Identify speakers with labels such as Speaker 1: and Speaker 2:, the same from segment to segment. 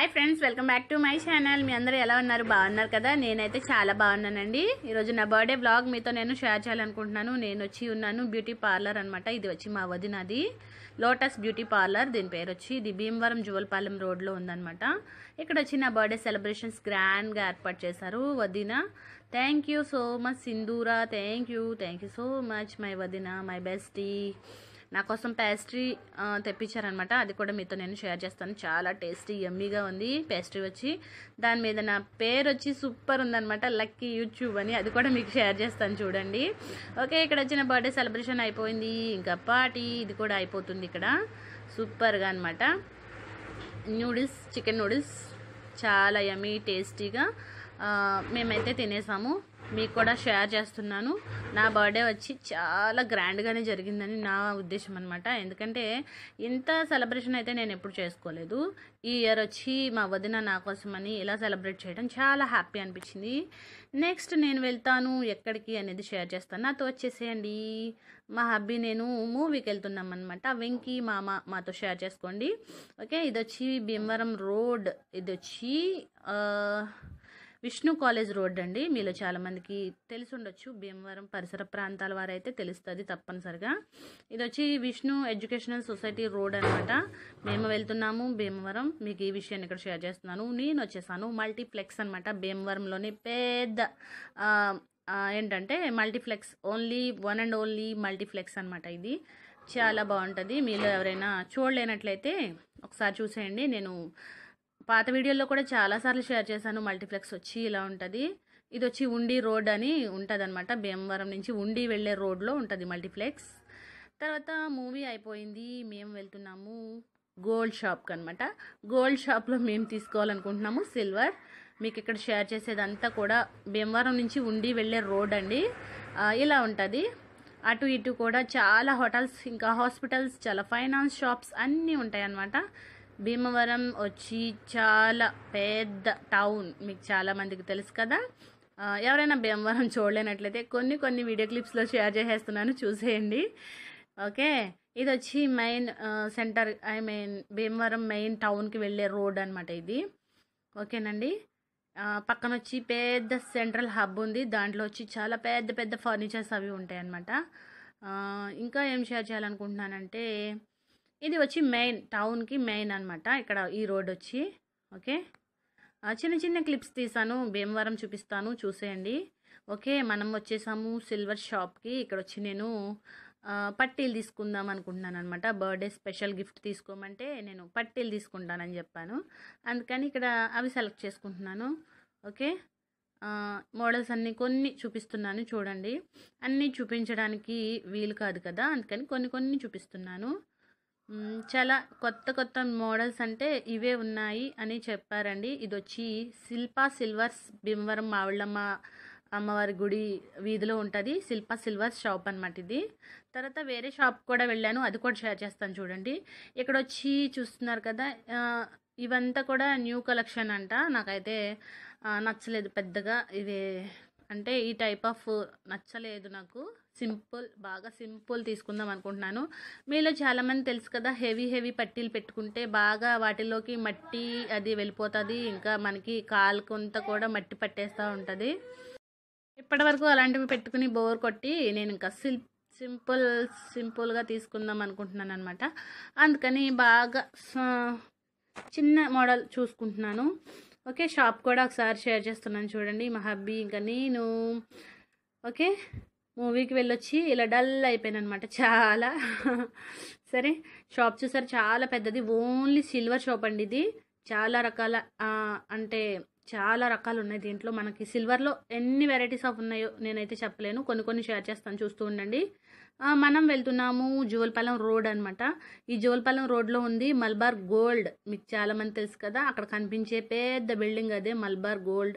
Speaker 1: Hi friends welcome back to my channel మీ అందరూ ఎలా ఉన్నారు బాగున్నారు కదా నేనైతే చాలా బాగున్నానండి ఈరోజు నా బర్త్డే బ్లాగ్ మీతో నేను షేర్ చేయాలనుకుంటున్నాను నేను వచ్చి ఉన్నాను బ్యూటీ పార్లర్ అనమాట ఇది వచ్చి మా వదినది లోటస్ బ్యూటీ పార్లర్ దీని పేరు వచ్చి ఇది భీమవరం జువల్పాలెం రోడ్లో ఉందనమాట ఇక్కడ వచ్చి నా బర్త్డే సెలబ్రేషన్స్ గ్రాండ్గా ఏర్పాటు చేశారు వదిన thank you so much Sindhura thank you thank you so much my వదిన మై బెస్టీ నా కోసం పేస్ట్రీ తెప్పించారనమాట అది కూడా మీతో నేను షేర్ చేస్తాను చాలా టేస్టీ ఎమ్మీగా ఉంది పేస్ట్రీ వచ్చి దాని మీద నా పేరు వచ్చి సూపర్ ఉందనమాట లక్కీ యూట్యూబ్ అని అది కూడా మీకు షేర్ చేస్తాను చూడండి ఓకే ఇక్కడ వచ్చిన బర్త్డే సెలబ్రేషన్ అయిపోయింది ఇంకా పార్టీ ఇది కూడా అయిపోతుంది ఇక్కడ సూపర్గా అనమాట నూడిల్స్ చికెన్ నూడిల్స్ చాలా ఎమ్మీ టేస్టీగా మేమైతే తినేసాము మీకు కూడా షేర్ చేస్తున్నాను నా బర్త్డే వచ్చి చాలా గ్రాండ్గానే జరిగిందని నా ఉద్దేశం అనమాట ఎందుకంటే ఇంత సెలబ్రేషన్ అయితే నేను ఎప్పుడు చేసుకోలేదు ఈ ఇయర్ వచ్చి మా వదిన నా కోసమని ఇలా సెలబ్రేట్ చేయడం చాలా హ్యాపీ అనిపించింది నెక్స్ట్ నేను వెళ్తాను ఎక్కడికి అనేది షేర్ చేస్తాను నాతో వచ్చేసేయండి మా హబ్బీ నేను మూవీకి వెళ్తున్నాం అనమాట వెంకీ మామ మాతో షేర్ చేసుకోండి ఓకే ఇది వచ్చి భీమవరం రోడ్ ఇది వచ్చి విష్ణు కాలేజ్ రోడ్ అండి మీలో చాలామందికి తెలిసి ఉండొచ్చు భీమవరం పరిసర ప్రాంతాల వారైతే తెలుస్తుంది తప్పనిసరిగా ఇది వచ్చి విష్ణు ఎడ్యుకేషనల్ సొసైటీ రోడ్ అనమాట మేము వెళ్తున్నాము భీమవరం మీకు ఈ విషయాన్ని ఇక్కడ షేర్ చేస్తున్నాను నేను వచ్చేసాను మల్టీప్లెక్స్ అనమాట భీమవరంలోని పెద్ద ఏంటంటే multiplex only one and only multiplex అనమాట ఇది చాలా బాగుంటుంది మీలో ఎవరైనా చూడలేనట్లయితే ఒకసారి చూసేయండి నేను పాత వీడియోలో కూడా చాలాసార్లు షేర్ చేశాను మల్టీప్లెక్స్ వచ్చి ఇలా ఉంటుంది ఇది వచ్చి ఉండి రోడ్ అని ఉంటుంది అనమాట భీమవరం నుంచి ఉండి వెళ్ళే రోడ్లో ఉంటుంది మల్టీప్లెక్స్ తర్వాత మూవీ అయిపోయింది మేము వెళ్తున్నాము గోల్డ్ షాప్కి అనమాట గోల్డ్ షాప్లో మేము తీసుకోవాలనుకుంటున్నాము సిల్వర్ మీకు ఇక్కడ షేర్ చేసేదంతా కూడా భీమవరం నుంచి ఉండి వెళ్ళే రోడ్ అండి ఇలా ఉంటుంది అటు ఇటు కూడా చాలా హోటల్స్ ఇంకా హాస్పిటల్స్ చాలా ఫైనాన్స్ షాప్స్ అన్నీ ఉంటాయన్నమాట భీమవరం వచ్చి చాలా పెద్ద టౌన్ మీకు చాలామందికి తెలుసు కదా ఎవరైనా భీమవరం చూడలేనట్లయితే కొన్ని కొన్ని వీడియో క్లిప్స్లో షేర్ చేసేస్తున్నాను చూసేయండి ఓకే ఇది వచ్చి main centre I mean Bhimavaram main టౌన్కి వెళ్ళే రోడ్ అనమాట ఇది ఓకేనండి పక్కన వచ్చి పెద్ద సెంట్రల్ హబ్ ఉంది దాంట్లో వచ్చి చాలా పెద్ద పెద్ద ఫర్నిచర్స్ అవి ఉంటాయి అనమాట ఇంకా ఏం షేర్ చేయాలనుకుంటున్నానంటే ఇది వచ్చి మెయిన్ టౌన్కి మెయిన్ అనమాట ఇక్కడ ఈ రోడ్ వచ్చి ఓకే చిన్న చిన్న క్లిప్స్ తీసాను భీమవరం చూపిస్తాను చూసేయండి ఓకే మనం వచ్చేసాము సిల్వర్ షాప్కి ఇక్కడ వచ్చి నేను పట్టీలు తీసుకుందాం అనుకుంటున్నాను అనమాట బర్త్డే స్పెషల్ గిఫ్ట్ తీసుకోమంటే నేను పట్టీలు తీసుకుంటానని చెప్పాను అందుకని ఇక్కడ అవి సెలెక్ట్ చేసుకుంటున్నాను ఓకే మోడల్స్ అన్నీ కొన్ని చూపిస్తున్నాను చూడండి అన్నీ చూపించడానికి వీలు కాదు కదా అందుకని కొన్ని కొన్ని చూపిస్తున్నాను చాలా కొత్త కొత్త మోడల్స్ అంటే ఇవే ఉన్నాయి అని చెప్పారండి ఇది వచ్చి శిల్పా సిల్వర్స్ భీమవరం మావిళ్ళమ్మ అమ్మవారి గుడి వీధిలో ఉంటుంది శిల్ప సిల్వర్స్ షాప్ అనమాట ఇది తర్వాత వేరే షాప్ కూడా వెళ్ళాను అది కూడా షేర్ చేస్తాను చూడండి ఇక్కడ వచ్చి చూస్తున్నారు కదా ఇవంతా కూడా న్యూ కలెక్షన్ అంట నాకైతే నచ్చలేదు పెద్దగా ఇది అంటే ఈ టైప్ ఆఫ్ నచ్చలేదు నాకు సింపుల్ బాగా సింపుల్ తీసుకుందాం అనుకుంటున్నాను మీలో చాలామంది తెలుసు కదా హెవీ హెవీ పట్టీలు పెట్టుకుంటే బాగా వాటిలోకి మట్టి అది వెళ్ళిపోతుంది ఇంకా మనకి కాలు కొంత కూడా మట్టి పట్టేస్తూ ఉంటుంది ఇప్పటివరకు అలాంటివి పెట్టుకుని బోర్ కొట్టి నేను ఇంకా సిల్ సింపుల్ సింపుల్గా తీసుకుందాం అనుకుంటున్నాను అనమాట అందుకని బాగా చిన్న మోడల్ చూసుకుంటున్నాను ఓకే షాప్ కూడా ఒకసారి షేర్ చేస్తున్నాను చూడండి మా హబ్బీ ఇంకా నేను ఓకే మూవీకి వెళ్ళొచ్చి ఇలా డల్ అయిపోయాను అనమాట చాలా సరే షాప్ చూసారు చాలా పెద్దది ఓన్లీ సిల్వర్ షాప్ అండి ఇది చాలా రకాల అంటే చాలా రకాలు ఉన్నాయి దీంట్లో మనకి సిల్వర్లో ఎన్ని వెరైటీస్ ఆఫ్ ఉన్నాయో నేనైతే చెప్పలేను కొన్ని కొన్ని షేర్ చేస్తాను చూస్తూ ఉండండి మనం వెళ్తున్నాము జోల్పాలెం రోడ్ అనమాట ఈ జోల్పాలెం రోడ్లో ఉంది మల్బార్ గోల్డ్ మీకు చాలామంది తెలుసు కదా అక్కడ కనిపించే పెద్ద బిల్డింగ్ అదే మల్బార్ గోల్డ్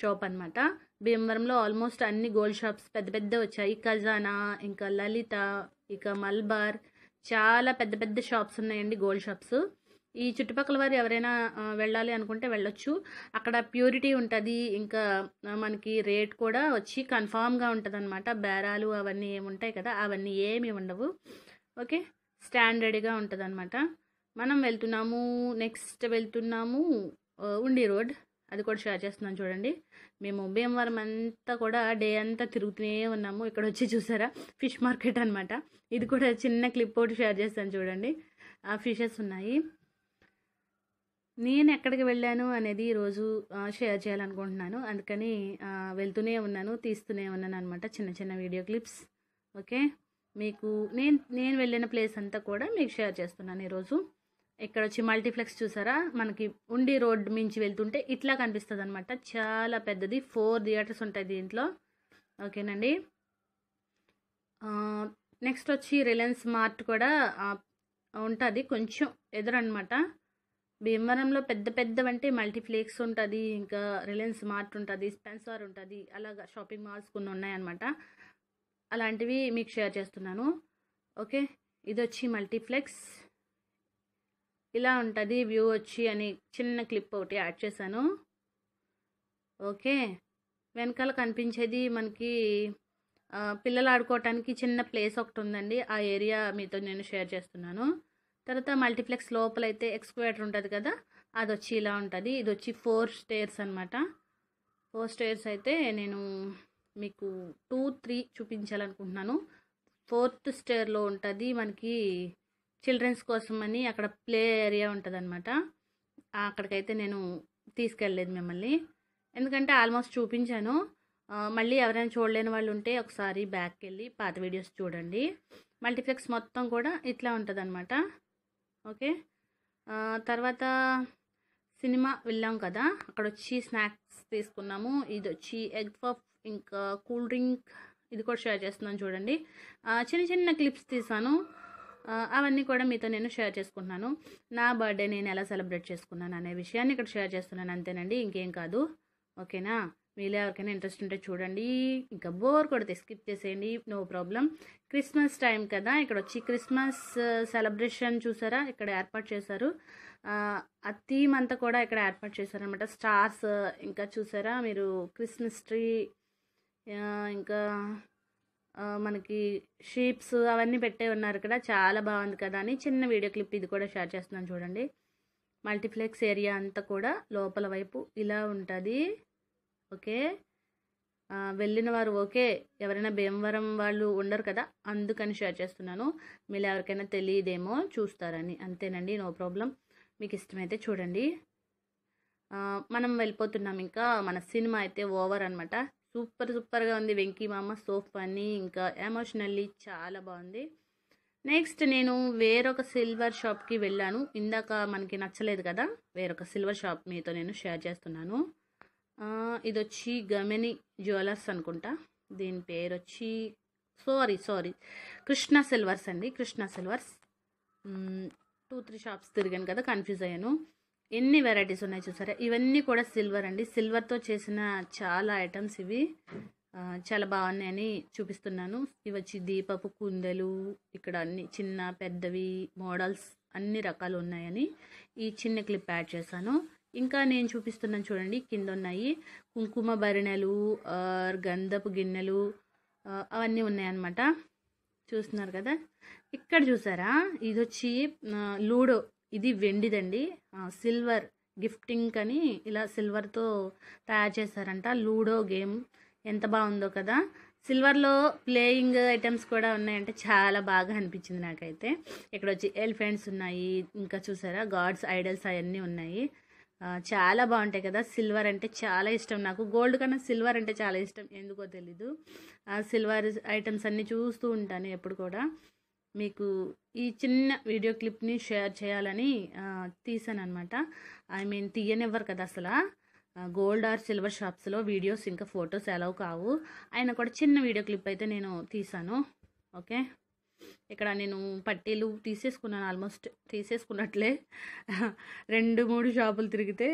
Speaker 1: షాప్ అనమాట భీమవరంలో ఆల్మోస్ట్ అన్ని గోల్డ్ షాప్స్ పెద్ద పెద్ద వచ్చాయి ఖజానా ఇంకా లలిత ఇక మల్బార్ చాలా పెద్ద పెద్ద షాప్స్ ఉన్నాయండి గోల్డ్ షాప్స్ ఈ చుట్టుపక్కల వారు ఎవరైనా వెళ్ళాలి అనుకుంటే వెళ్ళొచ్చు అక్కడ ప్యూరిటీ ఉంటుంది ఇంకా మనకి రేట్ కూడా వచ్చి కన్ఫామ్గా ఉంటుంది అనమాట బేరాలు అవన్నీ ఏమి ఉంటాయి కదా అవన్నీ ఏమి ఉండవు ఓకే స్టాండర్డ్గా ఉంటుంది అనమాట మనం వెళ్తున్నాము నెక్స్ట్ వెళ్తున్నాము ఉండి రోడ్ అది కూడా షేర్ చేస్తున్నాను చూడండి మేము భీమవరం అంతా కూడా డే అంతా తిరుగుతూనే ఉన్నాము ఇక్కడ వచ్చి చూసారా ఫిష్ మార్కెట్ అనమాట ఇది కూడా చిన్న క్లిప్ ఒకటి షేర్ చేస్తాను చూడండి ఆ ఫిషెస్ ఉన్నాయి నేను ఎక్కడికి వెళ్ళాను అనేది ఈరోజు షేర్ చేయాలనుకుంటున్నాను అందుకని వెళ్తూనే ఉన్నాను తీస్తూనే ఉన్నాను అనమాట చిన్న చిన్న వీడియో క్లిప్స్ ఓకే మీకు నేను నేను వెళ్ళిన ప్లేస్ అంతా కూడా మీకు షేర్ చేస్తున్నాను ఈరోజు ఇక్కడ వచ్చి మల్టీప్లెక్స్ చూసారా మనకి ఉండి రోడ్ మించి వెళ్తుంటే ఇట్లా కనిపిస్తుంది అనమాట చాలా పెద్దది ఫోర్ థియేటర్స్ ఉంటాయి దీంట్లో ఓకేనండి నెక్స్ట్ వచ్చి రిలయన్స్ మార్ట్ కూడా ఉంటుంది కొంచెం ఎదురనమాట భీమవరంలో పెద్ద పెద్దవంటే మల్టీప్లెక్స్ ఉంటుంది ఇంకా రిలయన్స్ మార్ట్ ఉంటుంది స్పెన్సర్ ఉంటుంది అలాగా షాపింగ్ మాల్స్ కొన్ని ఉన్నాయన్నమాట అలాంటివి మీకు షేర్ చేస్తున్నాను ఓకే ఇది వచ్చి మల్టీప్లెక్స్ ఇలా ఉంటుంది వ్యూ వచ్చి అని చిన్న క్లిప్ ఒకటి యాడ్ చేశాను ఓకే వెనకాల కనిపించేది మనకి పిల్లలు ఆడుకోవటానికి చిన్న ప్లేస్ ఒకటి ఉందండి ఆ ఏరియా మీతో నేను షేర్ చేస్తున్నాను తర్వాత మల్టీప్లెక్స్ లోపలైతే ఎక్స్క్వేటర్ ఉంటుంది కదా అది వచ్చి ఇలా ఉంటుంది ఇది వచ్చి ఫోర్ స్టేర్స్ అనమాట ఫోర్ స్టేర్స్ అయితే నేను మీకు టూ త్రీ చూపించాలనుకుంటున్నాను ఫోర్త్ స్టేర్లో ఉంటుంది మనకి చిల్డ్రన్స్ కోసం అని అక్కడ ప్లే ఏరియా ఉంటుంది అనమాట అక్కడికైతే నేను తీసుకెళ్ళలేదు మిమ్మల్ని ఎందుకంటే ఆల్మోస్ట్ చూపించాను మళ్ళీ ఎవరైనా చూడలేని వాళ్ళు ఉంటే ఒకసారి బ్యాక్కి వెళ్ళి పాత వీడియోస్ చూడండి మల్టీప్లెక్స్ మొత్తం కూడా ఇట్లా ఉంటుంది ఓకే తర్వాత సినిమా వెళ్ళాం కదా అక్కడ వచ్చి స్నాక్స్ తీసుకున్నాము ఇది వచ్చి ఎగ్ పఫ్ ఇంకా కూల్ డ్రింక్ ఇది కూడా షేర్ చేస్తున్నాను చూడండి చిన్న చిన్న క్లిప్స్ తీసాను అవన్నీ కూడా మీతో నేను షేర్ చేసుకుంటున్నాను నా బర్త్డే నేను ఎలా సెలబ్రేట్ చేసుకున్నాను అనే విషయాన్ని ఇక్కడ షేర్ చేస్తున్నాను అంతేనండి ఇంకేం కాదు ఓకేనా మీలో ఎవరికైనా ఇంట్రెస్ట్ ఉంటే చూడండి ఇంకా బోర్ కొడితే స్కిప్ చేసేయండి నో ప్రాబ్లం క్రిస్మస్ టైం కదా ఇక్కడ వచ్చి క్రిస్మస్ సెలబ్రేషన్ చూసారా ఇక్కడ ఏర్పాటు చేశారు ఆ థీమ్ అంతా కూడా ఇక్కడ ఏర్పాటు చేశారనమాట స్టార్స్ ఇంకా చూసారా మీరు క్రిస్మస్ ట్రీ ఇంకా మనకి షీప్స్ అవన్నీ పెట్టే ఉన్నారు ఇక్కడ చాలా బాగుంది కదా అని చిన్న వీడియో క్లిప్ ఇది కూడా షేర్ చేస్తున్నాను చూడండి మల్టీప్లెక్స్ ఏరియా అంతా కూడా లోపల వైపు ఇలా ఉంటుంది ఓకే వెళ్ళిన వారు ఓకే ఎవరైనా భీమవరం వాళ్ళు ఉండరు కదా అందుకని షేర్ చేస్తున్నాను మీరు ఎవరికైనా తెలియదేమో చూస్తారని అంతేనండి నో ప్రాబ్లం మీకు ఇష్టమైతే చూడండి మనం వెళ్ళిపోతున్నాం ఇంకా మన సినిమా అయితే ఓవర్ అనమాట సూపర్ సూపర్గా ఉంది వెంకీ మామ సోఫ్ అని ఇంకా ఎమోషనల్లీ చాలా బాగుంది నెక్స్ట్ నేను వేరొక సిల్వర్ షాప్కి వెళ్ళాను ఇందాక మనకి నచ్చలేదు కదా వేరొక సిల్వర్ షాప్ మీతో నేను షేర్ చేస్తున్నాను ఇది వచ్చి గమిని జ్యువెలర్స్ అనుకుంటా దీని పేరు వచ్చి సారీ సారీ కృష్ణ సిల్వర్స్ అండి Krishna silvers two three shops తిరిగాను కదా కన్ఫ్యూజ్ అయ్యాను ఎన్ని వెరైటీస్ ఉన్నాయి చూసారా ఇవన్నీ కూడా సిల్వర్ అండి సిల్వర్తో చేసిన చాలా ఐటమ్స్ ఇవి చాలా బాగున్నాయని చూపిస్తున్నాను ఇవి వచ్చి దీపపు కుందెలు ఇక్కడ అన్ని చిన్న పెద్దవి మోడల్స్ అన్ని రకాలు ఉన్నాయని ఈ చిన్న క్లిప్ యాడ్ చేశాను ఇంకా నేను చూపిస్తున్నాను చూడండి కింద ఉన్నాయి కుంకుమ భరిణెలు గంధపు గిన్నెలు అవన్నీ ఉన్నాయన్నమాట చూస్తున్నారు కదా ఇక్కడ చూసారా ఇది వచ్చి లూడో ఇది వెండిదండి సిల్వర్ గిఫ్టింగ్ అని ఇలా సిల్వర్తో తయారు చేశారంట లూడో గేమ్ ఎంత బాగుందో కదా సిల్వర్లో ప్లేయింగ్ ఐటమ్స్ కూడా ఉన్నాయంటే చాలా బాగా అనిపించింది నాకైతే ఇక్కడ వచ్చి ఎలిఫెంట్స్ ఉన్నాయి ఇంకా చూసారా గాడ్స్ ఐడల్స్ అవన్నీ ఉన్నాయి చాలా బాగుంటాయి కదా సిల్వర్ అంటే చాలా ఇష్టం నాకు గోల్డ్ కన్నా సిల్వర్ అంటే చాలా ఇష్టం ఎందుకో తెలీదు సిల్వర్ ఐటమ్స్ అన్నీ చూస్తూ ఉంటాను ఎప్పుడు కూడా మీకు ఈ చిన్న వీడియో క్లిప్ని షేర్ చేయాలని తీసాను అనమాట ఐ మీన్ తీయనివ్వరు కదా అసలు గోల్డ్ ఆర్ సిల్వర్ షాప్స్లో వీడియోస్ ఇంకా ఫొటోస్ అలౌ కావు ఆయన కూడా చిన్న వీడియో క్లిప్ అయితే నేను తీసాను ఓకే ఇక్కడ నేను పట్టీలు తీసేసుకున్నాను ఆల్మోస్ట్ తీసేసుకున్నట్లే రెండు మూడు షాపులు తిరిగితే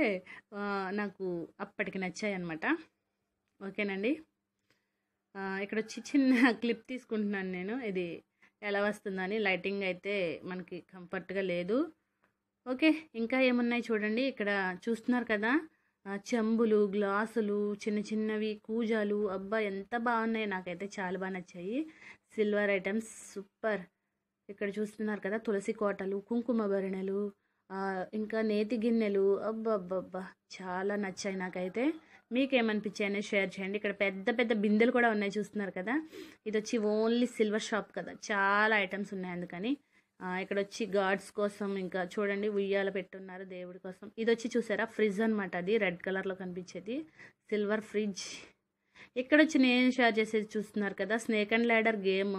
Speaker 1: నాకు అప్పటికి నచ్చాయి అనమాట ఓకేనండి ఇక్కడ వచ్చి చిన్న క్లిప్ తీసుకుంటున్నాను నేను ఇది ఎలా వస్తుందని లైటింగ్ అయితే మనకి కంఫర్ట్గా లేదు ఓకే ఇంకా ఏమున్నాయి చూడండి ఇక్కడ చూస్తున్నారు కదా చెంబులు గ్లాసులు చిన్న చిన్నవి కూజాలు అబ్బా ఎంత బాగున్నాయి నాకైతే చాలా బాగా నచ్చాయి సిల్వర్ ఐటమ్స్ సూపర్ ఇక్కడ చూస్తున్నారు కదా తులసి కోటలు కుంకుమ భరిణలు ఇంకా నేతి గిన్నెలు అబ్బబ్బబ్బా చాలా నచ్చాయి నాకైతే మీకేమనిపించాయని షేర్ చేయండి ఇక్కడ పెద్ద పెద్ద బిందెలు కూడా ఉన్నాయి చూస్తున్నారు కదా ఇది వచ్చి ఓన్లీ సిల్వర్ షాప్ కదా చాలా ఐటమ్స్ ఉన్నాయి అందుకని ఇక్కడ వచ్చి గాడ్స్ కోసం ఇంకా చూడండి ఉయ్యాల పెట్టున్నారు దేవుడి కోసం ఇది వచ్చి చూసారా ఫ్రిడ్జ్ అనమాట అది రెడ్ కలర్లో కనిపించేది సిల్వర్ ఫ్రిడ్జ్ ఇక్కడ వచ్చి నేను షేర్ చేసేది చూస్తున్నారు కదా స్నేక్ అండ్ ల్యాడర్ గేమ్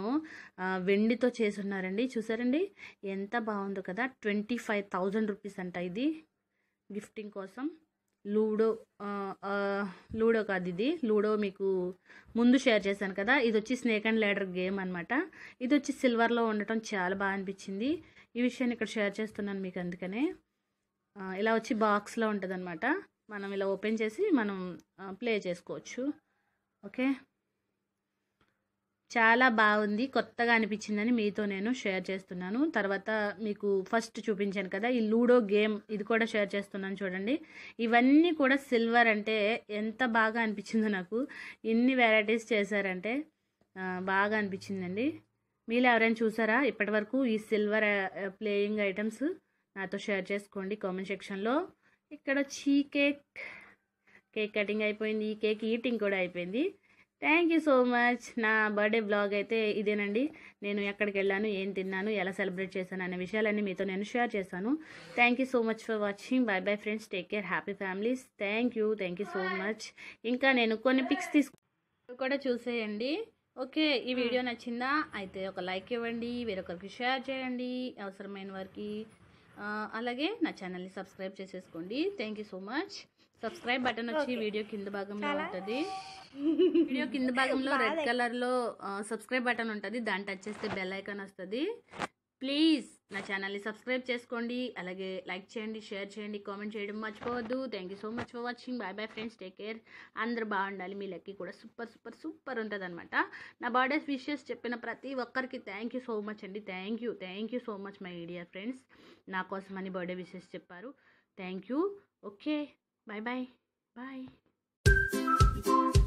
Speaker 1: వెండితో చేసి ఉన్నారండి చూసారండి ఎంత బాగుందో కదా ట్వంటీ ఫైవ్ థౌజండ్ రూపీస్ అంట ఇది గిఫ్టింగ్ కోసం లూడో లూడో కాదు ఇది లూడో మీకు ముందు షేర్ చేశాను కదా ఇది వచ్చి స్నేక్ అండ్ ల్యాడర్ గేమ్ అనమాట ఇది వచ్చి సిల్వర్లో ఉండటం చాలా బాగా అనిపించింది ఈ విషయాన్ని ఇక్కడ షేర్ చేస్తున్నాను మీకు అందుకనే ఇలా వచ్చి బాక్స్లో ఉంటుంది అనమాట మనం ఇలా ఓపెన్ చేసి మనం ప్లే చేసుకోవచ్చు ఓకే చాలా బాగుంది కొత్తగా అనిపించిందని మీతో నేను షేర్ చేస్తున్నాను తర్వాత మీకు ఫస్ట్ చూపించాను కదా ఈ లూడో గేమ్ ఇది కూడా షేర్ చేస్తున్నాను చూడండి ఇవన్నీ కూడా సిల్వర్ అంటే ఎంత బాగా అనిపించిందో నాకు ఎన్ని వెరైటీస్ చేశారంటే బాగా అనిపించిందండి మీరు ఎవరైనా చూసారా ఇప్పటివరకు ఈ సిల్వర్ ప్లేయింగ్ ఐటమ్స్ నాతో షేర్ చేసుకోండి కామెంట్ సెక్షన్లో ఇక్కడ చీ కేక్ కేక్ కటింగ్ అయిపోయింది ఈ కేక్ ఈటింగ్ కూడా అయిపోయింది థ్యాంక్ యూ సో మచ్ నా బర్త్డే బ్లాగ్ అయితే ఇదేనండి నేను ఎక్కడికి వెళ్ళాను ఏం తిన్నాను ఎలా సెలబ్రేట్ చేశాను అనే విషయాలన్నీ మీతో నేను షేర్ చేశాను thank you so much for watching bye bye friends take care happy families thank you thank you so much ఇంకా నేను కొన్ని పిక్స్ తీసుకు కూడా చూసేయండి ఓకే ఈ hmm. వీడియో నచ్చిందా అయితే ఒక లైక్ ఇవ్వండి వేరొకరికి షేర్ చేయండి అవసరమైన వారికి అలాగే నా ఛానల్ని సబ్స్క్రైబ్ చేసేసుకోండి thank you so much subscribe button వచ్చి వీడియో కింద భాగంలో ఉంటుంది వీడియో కింద భాగంలో రెడ్ కలర్లో సబ్స్క్రైబ్ బటన్ ఉంటుంది దాన్ని టచ్ చేస్తే బెల్ ఐకాన్ వస్తుంది ప్లీజ్ నా ఛానల్ని సబ్స్క్రైబ్ చేసుకోండి అలాగే లైక్ చేయండి షేర్ చేయండి కామెంట్ చేయడం మర్చిపోవద్దు thank you so much for watching bye bye friends take care అందరూ బాగుండాలి మీ లెక్కి కూడా సూపర్ సూపర్ సూపర్ ఉంటుంది అనమాట నా బర్త్డేస్ విషెస్ చెప్పిన ప్రతి ఒక్కరికి థ్యాంక్ యూ సో మచ్ అండి thank you thank you so much my ఇడియా ఫ్రెండ్స్ నా కోసం అని బర్త్డే విషెస్ చెప్పారు thank you okay Bye bye. Bye.